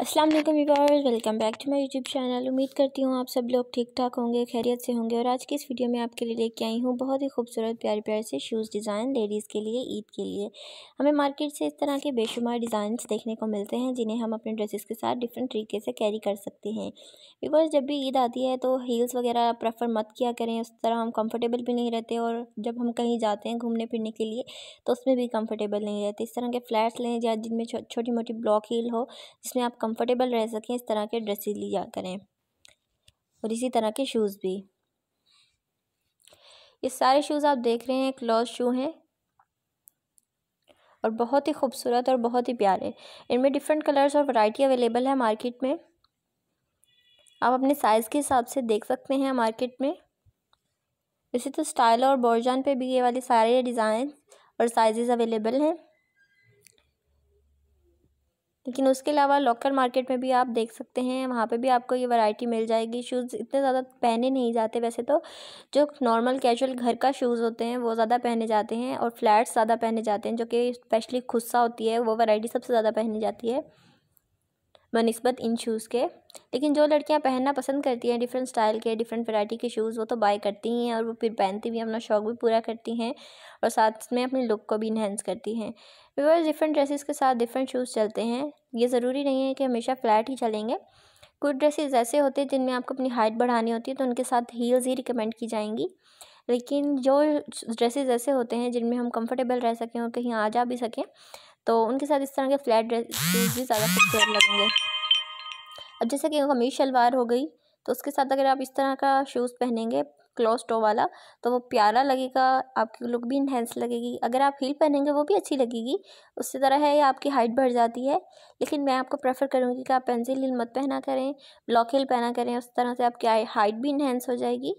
अस्सलाम वालेकुम viewers welcome back to my YouTube channel उम्मीद करती हूँ आप सब लोग ठीक ठाक होंगे खैरियत से होंगे और आज की इस वीडियो में आपके लिए लेके आई हूँ बहुत ही खूबसूरत प्यारे प्यारे से शूज़ डिज़ाइन लेडीज़ के लिए ईद के लिए हमें मार्केट से इस तरह के बेशुमार डिज़ाइन देखने को मिलते हैं जिन्हें हम अपने ड्रेसेस के साथ डिफरेंट तरीके से कैरी कर सकते हैं व्यूवर्स जब भी ईद आती है तो हील्स वगैरह प्रेफर मत किया करें उस तरह हम कम्फ़र्टेबल भी नहीं रहते और जब हम कहीं जाते हैं घूमने फिरने के लिए तो उसमें भी कम्फर्टेबल नहीं रहते इस तरह के फ्लैट्स लें या जिनमें छोटी मोटी ब्लॉक हील हो जिसमें आप कंफर्टेबल रह सकें इस तरह के ड्रेसेस लिया करें और इसी तरह के शूज़ भी ये सारे शूज़ आप देख रहे हैं क्लॉथ शू हैं और बहुत ही खूबसूरत और बहुत ही प्यारे इनमें डिफरेंट कलर्स और वैरायटी अवेलेबल है मार्केट में आप अपने साइज़ के हिसाब से देख सकते हैं मार्केट में वैसे तो स्टाइल और बोरजान पे भी ये वाले सारे डिज़ाइन और साइज़ अवेलेबल हैं लेकिन उसके अलावा लोकल मार्केट में भी आप देख सकते हैं वहाँ पे भी आपको ये वैरायटी मिल जाएगी शूज़ इतने ज़्यादा पहने नहीं जाते वैसे तो जो नॉर्मल कैजुअल घर का शूज़ होते हैं वो ज़्यादा पहने जाते हैं और फ्लैट्स ज़्यादा पहने जाते हैं जो कि स्पेशली खुस्सा होती है वो वैरायटी सबसे ज़्यादा पहनी जाती है बनस्बत इन शूज़ के लेकिन जो लड़कियां पहनना पसंद करती हैं डिफरेंट स्टाइल के डिफरेंट वैरायटी के शूज़ वो तो बाय करती हैं और वो फिर पहनती भी अपना शौक़ भी पूरा करती हैं और साथ में अपने लुक को भी इन्हेंस करती हैं विवर्स डिफरेंट ड्रेसेस के साथ डिफरेंट शूज़ चलते हैं ये ज़रूरी नहीं है कि हमेशा फ्लैट ही चलेंगे कुछ ड्रेसेज ऐसे होते हैं जिनमें आपको अपनी हाइट बढ़ानी होती है तो उनके साथ हील्स ही रिकमेंड की जाएंगी लेकिन जो ड्रेसेस ऐसे होते हैं जिनमें हम कंफर्टेबल रह सकें और कहीं आ जा भी सकें तो उनके साथ इस तरह के फ्लैट ड्रेस भी ज़्यादा खूबसूरत लगेंगे अब जैसे कि कमीज शलवार हो गई तो उसके साथ अगर आप इस तरह का शूज़ पहनेंगे क्लोज टो वाला तो वो प्यारा लगेगा आपकी लुक भी इन्हेंस लगेगी अगर आप हील पहनेंगे वो भी अच्छी लगेगी उससे तरह है आपकी हाइट बढ़ जाती है लेकिन मैं आपको प्रेफर करूँगी कि आप पेंसिल हील मत पहना करें ब्लॉक हील पहना करें उस तरह से आपकी हाइट भी इन्हेंस हो जाएगी